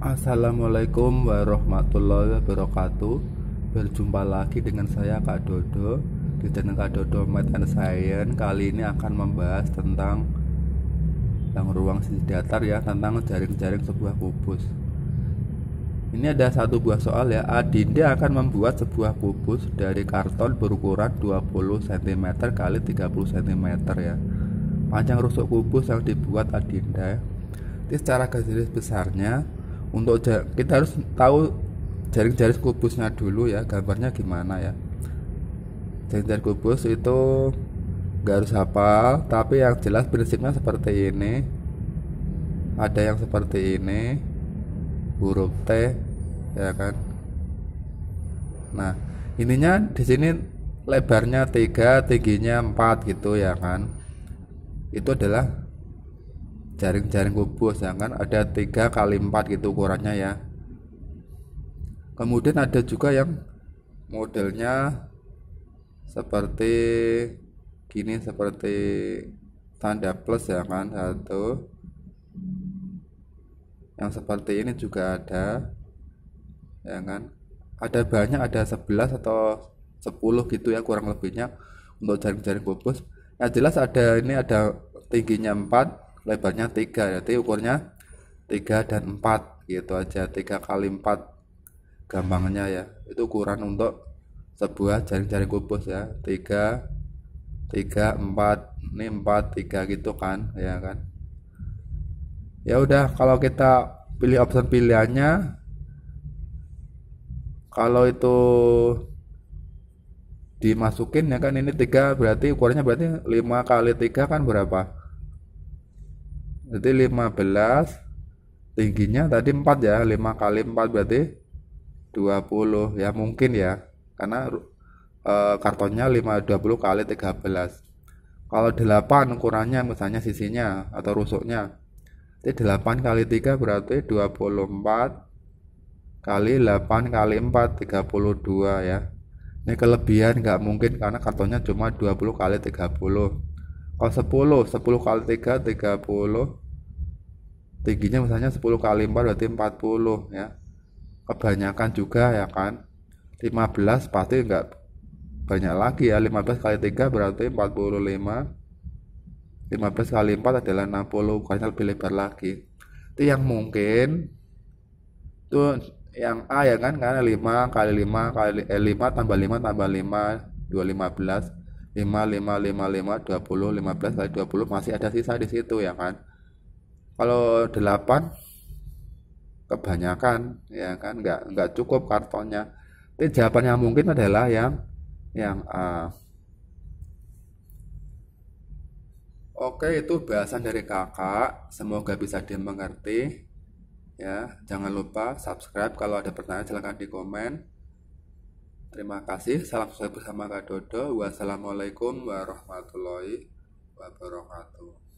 Assalamualaikum warahmatullahi wabarakatuh Berjumpa lagi dengan saya Kak Dodo Di channel Kak Dodo Math and Science Kali ini akan membahas tentang Tentang ruang sisi datar ya Tentang jaring-jaring sebuah kubus Ini ada satu buah soal ya Adinda akan membuat sebuah kubus Dari karton berukuran 20 cm kali 30 cm ya Panjang rusuk kubus yang dibuat Adinda Jadi secara garis besarnya untuk kita harus tahu jaring-jaring kubusnya dulu ya gambarnya gimana ya jaring-jaring kubus itu nggak harus hafal tapi yang jelas prinsipnya seperti ini ada yang seperti ini huruf T ya kan nah ininya di sini lebarnya tiga tingginya empat gitu ya kan itu adalah jaring-jaring kubus ya kan ada tiga kali empat gitu ukurannya ya kemudian ada juga yang modelnya seperti gini seperti tanda plus ya kan satu yang seperti ini juga ada ya kan ada banyak ada 11 atau 10 gitu ya kurang lebihnya untuk jaring-jaring kubus yang jelas ada ini ada tingginya 4 lebarnya 3 jadi ukurnya 3 dan 4 gitu aja 3 kali 4 gampangnya ya itu ukuran untuk sebuah jaring-jaring kubus ya 3 3 4 ini 4 3 gitu kan ya kan ya udah kalau kita pilih option pilihannya kalau itu dimasukin ya kan ini tiga berarti ukurannya berarti 5 kali 3 kan berapa jadi 15 tingginya tadi 4 ya 5 kali 4 berarti 20 ya mungkin ya karena e, kartonnya 5 20 kali 13 kalau 8 ukurannya misalnya sisinya atau rusuknya jadi 8 kali 3 berarti 24 kali 8 kali 4 32 ya ini kelebihan nggak mungkin karena kartonnya cuma 20 kali 30 kalau 10 10 kali 3 30 tingginya misalnya 10 kali 4 berarti 40 ya kebanyakan juga ya kan 15 pasti enggak banyak lagi ya 15 kali 3 berarti 45 15 kali 4 adalah 60 bukannya lebih lebar lagi itu yang mungkin itu yang A ya kan karena 5 kali 5 kali eh, 5 tambah 5 tambah 5 2 15 5 5 5 5 20 15 kali 20 masih ada sisa di situ ya kan kalau 8 kebanyakan ya kan nggak nggak cukup kartonnya jadi jawaban yang mungkin adalah yang yang A eh, Oke itu bahasan dari kakak semoga bisa dimengerti ya jangan lupa subscribe kalau ada pertanyaan silahkan di komen terima kasih salam sukses bersama Kak Dodo wassalamualaikum warahmatullahi wabarakatuh